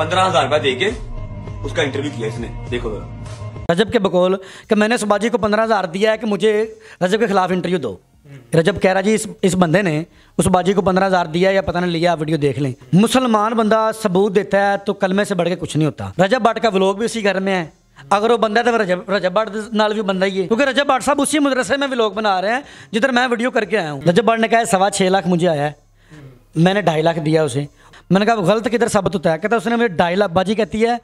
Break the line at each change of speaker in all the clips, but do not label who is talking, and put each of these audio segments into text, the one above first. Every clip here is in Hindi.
पंद्रह हजार रुपया दे के उसका इंटरव्यू किया इसने देखो जरा
रजब के बकोल कि मैंने सुभाजी को पंद्रह हज़ार दिया है कि मुझे रजब के खिलाफ इंटरव्यू दो हम्म। रजब कह रहा जी इस इस बंदे ने उस बाजी को पंद्रह हज़ार दिया या पता नहीं लिया वीडियो देख लें मुसलमान बंदा सबूत देता है तो कलमे से बढ़ के कुछ नहीं होता रजब भट्ट का व्लॉग भी उसी घर में है अगर वो बंदा तो रजब रजब भट्ट नाल भी बंदा ही है क्योंकि रजब भट्ट साहब उसी मदरसे में व्लॉग बना रहे हैं जिधर मैं वीडियो करके आया हूँ रजब भट्ट ने कहा सवा छः लाख मुझे आया है मैंने ढाई लाख दिया उसे मैंने कहा गलत किधर साबित होता है कहता उसने मुझे ढाई लाख बाजी कहती है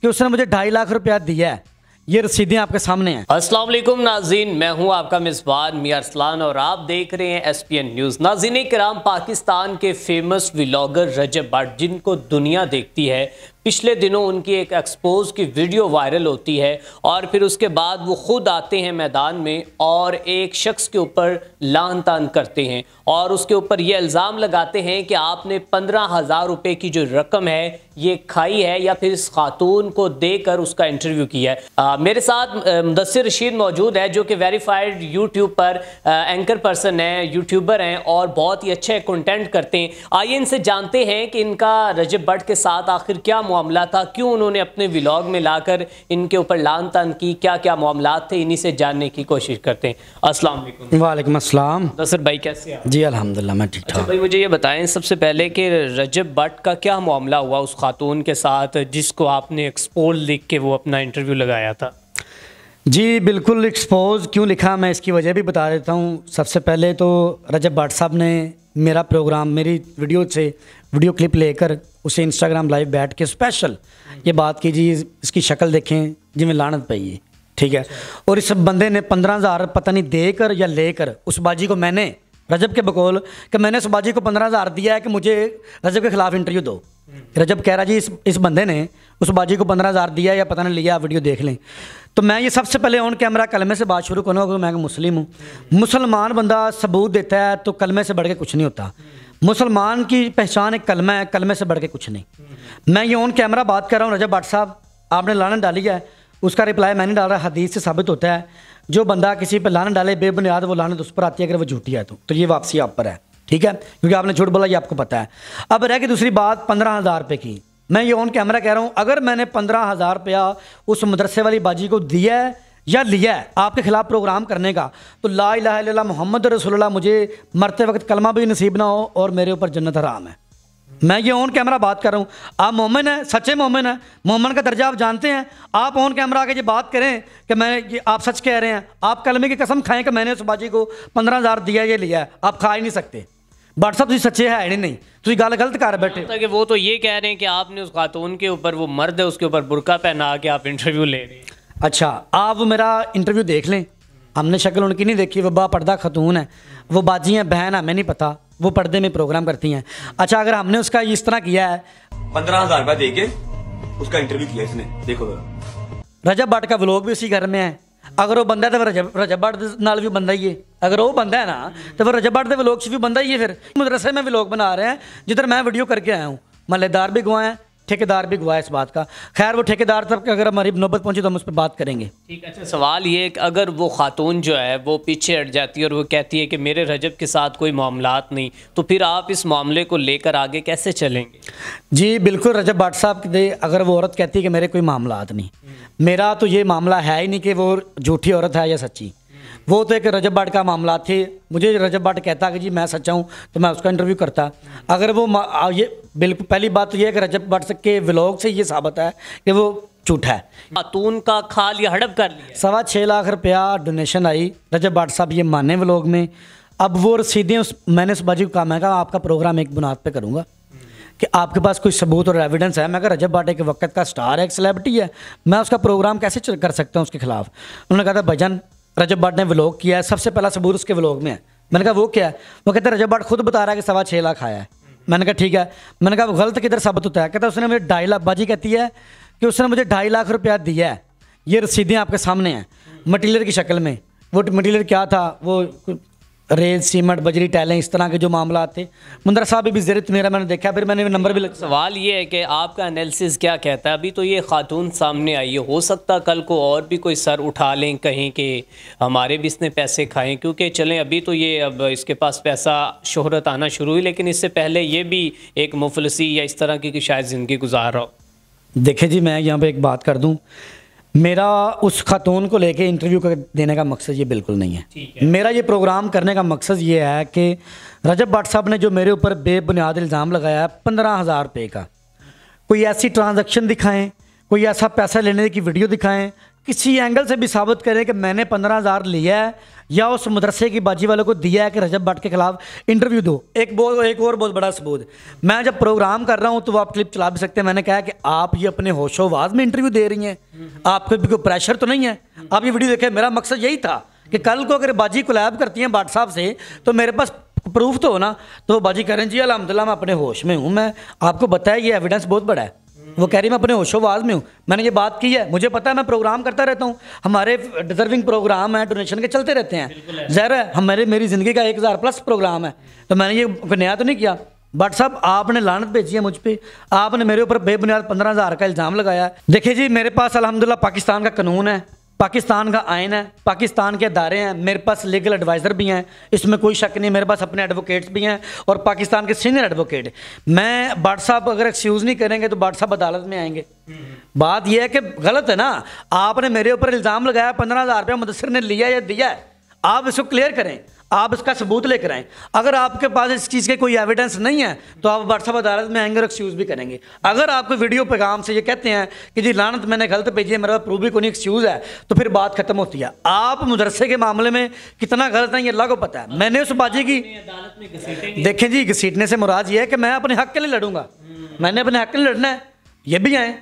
कि उसने मुझे ढाई लाख रुपया दिया है ये रसीदें आपके सामने हैं
अस्सलाम वालेकुम नाजीन मैं हूं आपका मेज़बान मियाँ अरसलान और आप देख रहे हैं एसपीएन न्यूज़ नाजीन कराम पाकिस्तान के फेमस व्लॉगर रजब भट्ट जिनको दुनिया देखती है पिछले दिनों उनकी एक एक्सपोज की वीडियो वायरल होती है और फिर उसके बाद वो खुद आते हैं मैदान में और एक शख्स के ऊपर लान तान करते हैं और उसके ऊपर ये इल्ज़ाम लगाते हैं कि आपने पंद्रह हज़ार रुपये की जो रकम है ये खाई है या फिर इस खातून को देकर उसका इंटरव्यू किया है आ, मेरे साथ मुदसर रशीद मौजूद है जो कि वेरीफाइड यूट्यूब पर आ, एंकर पर्सन है यूट्यूबर हैं और बहुत ही अच्छे कंटेंट करते हैं आइए इनसे जानते हैं कि इनका रजब भट्ट के साथ आखिर क्या मामला था क्यों उन्होंने अपने व्लॉग में लाकर इनके ऊपर लान तान की क्या क्या मामला थे इन्हीं से जानने की कोशिश करते हैं असलम
वालेकुम असलम
नसर तो भाई कैसे आप जी
अलहमदिल्ला मैं ठीक अच्छा,
ठाक अच्छा भाई मुझे ये बताएं सबसे पहले कि रजब भट्ट का क्या मामला हुआ उस खातून के साथ जिसको आपने एक्सपोल लिख के वो अपना इंटरव्यू लगाया था
जी बिल्कुल एक्सपोज क्यों लिखा मैं इसकी वजह भी बता देता हूँ सबसे पहले तो रजब भट्ट साहब ने मेरा प्रोग्राम मेरी वीडियो से वीडियो क्लिप लेकर उसे इंस्टाग्राम लाइव बैठ के स्पेशल ये बात कीजिए इसकी शक्ल देखें जिमें लानत पई ठीक है और इस बंदे ने पंद्रह हज़ार पता नहीं देकर या लेकर उस बाजी को मैंने रजब के बकौल कि मैंने उस बाजी को पंद्रह हज़ार दिया है कि मुझे रजब के ख़िलाफ़ इंटरव्यू दो रजब कह रहा जी इस इस बंदे ने उस बाजी को पंद्रह हज़ार दिया या पता नहीं लिया वीडियो देख लें तो मैं ये सबसे पहले ऑन कैमरा कलमे से बात शुरू करूँगा क्योंकि मैं मुस्लिम हूँ मुसलमान बंदा सबूत देता है तो कलमे से बढ़ के कुछ नहीं होता मुसलमान की पहचान एक कलमा है कलमे से बढ़ के कुछ नहीं मैं ये ऑन कैमरा बात कर रहा हूँ रजा भट्ट साहब आपने लानन डाली है उसका रिप्लाई मैंने डाल रहा हदीस से साबित होता है जो बंदा किसी पर लानन डाले बेबुनियाद वो लानत उस पर आती है अगर वो झूठी है तो तो ये वापसी आप पर है ठीक है क्योंकि आपने झूठ बोला ये आपको पता है अब रह गई दूसरी बात पंद्रह हज़ार रुपये की मैं ये ऑन कैमरा कह रहा हूँ अगर मैंने पंद्रह हज़ार रुपया उस मदरसे वाली बाजी को दिया है या लिया है आपके ख़िलाफ़ प्रोग्राम करने का तो ला ला मोहम्मद रसोल्ला मुझे मरते वक्त कलमा भी नसीब ना हो और मेरे ऊपर जन्नत हराम है मैं ये ऑन कैमरा बात कर रहा हूँ आप मोमिन हैं सच्चे मोमिन हैं मोमिन का दर्जा आप जानते हैं आप ऑन कैमरा आके ये बात करें कि मैं ये आप सच कह रहे हैं आप कलमे की कसम खाएं कि मैंने उस बाजी को पंद्रह हज़ार दिया ये लिया है आप खा ही नहीं सकते बट सब तुझे सच्चे है नहीं नहीं तुम गल गलत कर बैठे
कि वो तो ये कह रहे हैं कि आपने उस खातून के ऊपर वो मर्द है उसके ऊपर बुरका पहना के आप इंटरव्यू ले रहे हैं
अच्छा आप वो मेरा इंटरव्यू देख लें हमने शक्ल उनकी नहीं देखी वो बा पर्दा खतून है वो बाजी हैं बहन हमें नहीं पता वो पर्दे में प्रोग्राम करती हैं अच्छा अगर हमने उसका इस तरह किया है
पंद्रह हजार रुपया दे के उसका इंटरव्यू किया इसने देखो
रजब भट्ट का व्लॉग भी उसी घर में है अगर वो बंदा है तो फिर रजब रजब भट्ट नाल भी बंदा ही है अगर वो बंदा है ना तो फिर रजब भट्ट के व्लॉग भी बंदा ही है फिर मदरसे में व्लॉग बना रहे हैं जिधर मैं वीडियो करके आया हूँ मल्लेदार भी गुआ है ठेकेदार भी गुआ इस बात का खैर वो ठेकेदार तक अगर हमारी नौबत पहुंची तो हम उस पर बात करेंगे
ठीक अच्छा सवाल ये कि अगर वो खातून जो है वो पीछे हट जाती है और वो कहती है कि मेरे रजब के साथ कोई मामला नहीं तो फिर आप इस मामले को लेकर आगे कैसे चलेंगे
जी बिल्कुल रजब भाट साहब अगर वो औरत कहती है कि मेरे कोई मामला नहीं मेरा तो ये मामला है ही नहीं कि वो झूठी औरत है या सच्ची वो तो एक रजब भाट का मामला थे मुझे रजब भट्ट कहता कि जी मैं सच्चा हूँ तो मैं उसका इंटरव्यू करता अगर वो ये बिल्कुल पहली बात तो ये है कि रजब भट्ट के व्लॉग से ये साबित है कि वो झूठा है खातून का खाल ये हड़प कर लिया सवा छः लाख रुपया डोनेशन आई रजब भाट साहब ये माने व्लॉग में अब वो सीधे उस मैंने उस बाजी को कहा मैं कहा आपका प्रोग्राम एक बुनियाद पर करूँगा कि आपके पास कोई सबूत और एविडेंस है मैं कहा रजब भट्ट एक वक्त का स्टार है एक सेलेब्रिटी है मैं उसका प्रोग्राम कैसे कर सकता हूँ उसके खिलाफ उन्होंने कहा था भजन रजब भट्ट ने व्लॉग किया है सबसे पहला सबूत उसके व्लॉग में है मैंने कहा वो क्या है वो कहते हैं रजब भट्ट खुद बता रहा है कि सवा छः लाख आया है मैंने कहा ठीक है मैंने कहा गलत किधर साबित होता है कहता उसने मुझे ढाई लाख बाजी कहती है कि उसने मुझे ढाई लाख रुपया दिया है ये रसीदें आपके सामने हैं मटीरियल की शक्ल में वो मटीरियल क्या था वो रेत सीमेंट बजरी टैलें इस तरह के जो मामला थे मुंदर साहब भी जरित मेरा मैंने देखा फिर मैंने नंबर भी लग
सवाल ये है कि आपका एनालिसिस क्या कहता है अभी तो ये खातून सामने आई है हो सकता कल को और भी कोई सर उठा लें कहीं कि हमारे भी इसने पैसे खाएं क्योंकि चलें अभी तो ये अब इसके पास पैसा शोहरत आना शुरू हुई लेकिन इससे पहले ये भी एक मुफलसी या इस तरह की शायद ज़िंदगी गुजार रहा हो
देखे जी मैं यहाँ पर एक बात कर दूँ मेरा उस खातून को लेके इंटरव्यू कर देने का मकसद ये बिल्कुल नहीं है, है। मेरा ये प्रोग्राम करने का मकसद ये है कि रजब भट्ट साहब ने जो मेरे ऊपर बेबुनियाद इल्ज़ाम लगाया है पंद्रह हज़ार रुपये का कोई ऐसी ट्रांजैक्शन दिखाएं कोई ऐसा पैसा लेने की वीडियो दिखाएं किसी एंगल से भी साबित करें कि मैंने पंद्रह हज़ार लिया है या उस मदरसे की बाजी वाले को दिया है कि रजब भट्ट के खिलाफ इंटरव्यू दो एक बहुत एक और बहुत बड़ा सबूत मैं जब प्रोग्राम कर रहा हूँ तो आप क्लिप चला भी सकते हैं मैंने कहा कि आप ये अपने होशोवाज में इंटरव्यू दे रही हैं आप भी कोई प्रेशर तो नहीं है आप ये वीडियो देखें मेरा मकसद यही था कि कल को अगर बाजी कोलैब करती हैं बाट साहब से तो मेरे पास प्रूफ तो हो ना तो बाजी करें जी अलहमदिल्ला मैं अपने होश में हूँ मैं आपको बताया ये एविडेंस बहुत बड़ा है वो कह रही मैं अपने होशोबाज में हूँ मैंने ये बात की है मुझे पता है मैं प्रोग्राम करता रहता हूँ हमारे डिजर्विंग प्रोग्राम है डोनेशन के चलते रहते हैं जहर है हमारे मेरी ज़िंदगी का एक हज़ार प्लस प्रोग्राम है तो मैंने ये नया तो नहीं किया बट साहब आपने लानत भेजी है मुझ पर आपने मेरे ऊपर बेबुनियाद पंद्रह हज़ार का इल्ज़ाम लगाया देखिए जी मेरे पास अलहमदिल्ला पाकिस्तान का कानून है पाकिस्तान का आयन है पाकिस्तान के दायरे हैं मेरे पास लीगल एडवाइज़र भी हैं इसमें कोई शक नहीं मेरे पास अपने एडवोकेट्स भी हैं और पाकिस्तान के सीनियर एडवोकेट मैं बाट साहब अगर एक्सक्यूज़ नहीं करेंगे तो बाट साहब अदालत में आएंगे बात यह है कि गलत है ना आपने मेरे ऊपर इल्ज़ाम लगाया पंद्रह हज़ार रुपया मुदसर ने लिया या दिया है आप इसको क्लियर करें आप इसका सबूत लेकर आएँ अगर आपके पास इस चीज़ के कोई एविडेंस नहीं है तो आप व्हाट्सअप अदालत में एंगर एक्सक्यूज़ भी करेंगे अगर आपको वीडियो पैगाम से ये कहते हैं कि जी लानत मैंने गलत भेजी है मेरा प्रूफ भी कोई एक्सक्यूज़ है तो फिर बात खत्म होती है आप मदरसे के मामले में कितना गलत है ये अल्लाह को पता है मैंने उस बाजी की देखें जी घसीटने से मुराद ये है कि मैं अपने हक के लिए लड़ूंगा हम्म। मैंने अपने हक के लिए लड़ना है ये भी आएँ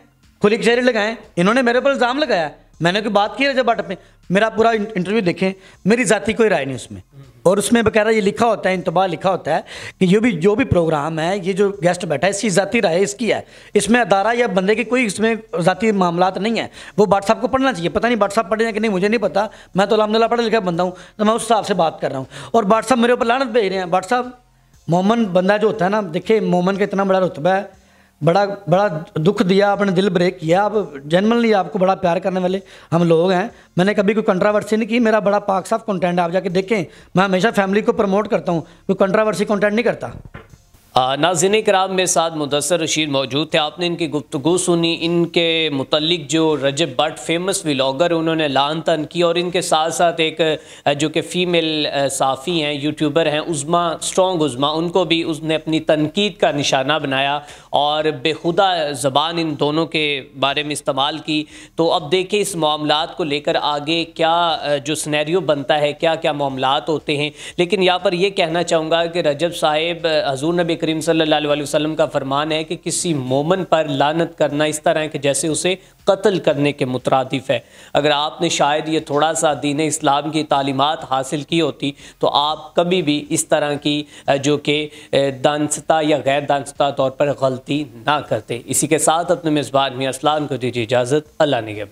खुली कचहरी लगाएं इन्होंने मेरे ऊपर इल्ज़ाम लगाया मैंने कोई बात की जब भट्ट में मेरा पूरा इंटरव्यू देखें मेरी जाति कोई राय नहीं उसमें और उसमें बकायदा ये लिखा होता है इंतबाह लिखा होता है कि ये भी जो भी प्रोग्राम है ये जो गेस्ट बैठा है इसकी ज़ाती राय इसकी है इसमें अदारा या बंदे के कोई इसमें ज़ाती मामला नहीं है वो भट्ट साहब को पढ़ना चाहिए पता नहीं भट्ट साहब पढ़े कि नहीं मुझे नहीं पता मैं तो अलहमदिल्ला पढ़ा लिखा बंदा हूँ तो मैं उस हिसाब से बात कर रहा हूँ और भट्ट साहब मेरे ऊपर लानत भेज रहे हैं भट्ट साहब मोमन बंदा जो होता है ना देखिए मोमन का इतना बड़ा रुतबा है बड़ा बड़ा दुख दिया आपने दिल ब्रेक किया आप जनरली आपको बड़ा प्यार करने वाले हम लोग हैं मैंने कभी कोई कंट्रावर्सी नहीं की मेरा बड़ा पाक साफ कंटेंट आप जाके देखें मैं हमेशा फैमिली को प्रमोट करता हूँ कोई कंट्रावर्सी कंटेंट नहीं करता
नाजिन कराम मेरे साथ मुदसर रशीद मौजूद थे आपने इनकी गुफ्तु सुनी इनके मतलब जो रजब बट फेमस व्लागर उन्होंने लान तन की और इनके साथ साथ एक जो कि फ़ीमेल साफ़ी हैं यूट्यूबर हैं उज़मा स्ट्रॉन्ग उज़मा उनको भी उसने अपनी तनकीद का निशाना बनाया और बेखुदा ज़बान इन दोनों के बारे में इस्तेमाल की तो अब देखिए इस मामला को लेकर आगे क्या जो स्नैरियो बनता है क्या क्या मामला होते हैं लेकिन यहाँ पर यह कहना चाहूँगा कि रजब साहेब हजूर नबी करीम सल्लल्लाहु अलैहि वसल्लम का फरमान है कि किसी मोमन पर लानत करना इस तरह है कि जैसे उसे कत्ल करने के मुतरदिफ है अगर आपने शायद ये थोड़ा सा दीन इस्लाम की तालीमत हासिल की होती तो आप कभी भी इस तरह की जो कि दानसता या गैर दानसता तौर पर गलती ना करते इसी के साथ अपने मेज़बान में असलाम को दीजिए इजाज़त अल्लाह ने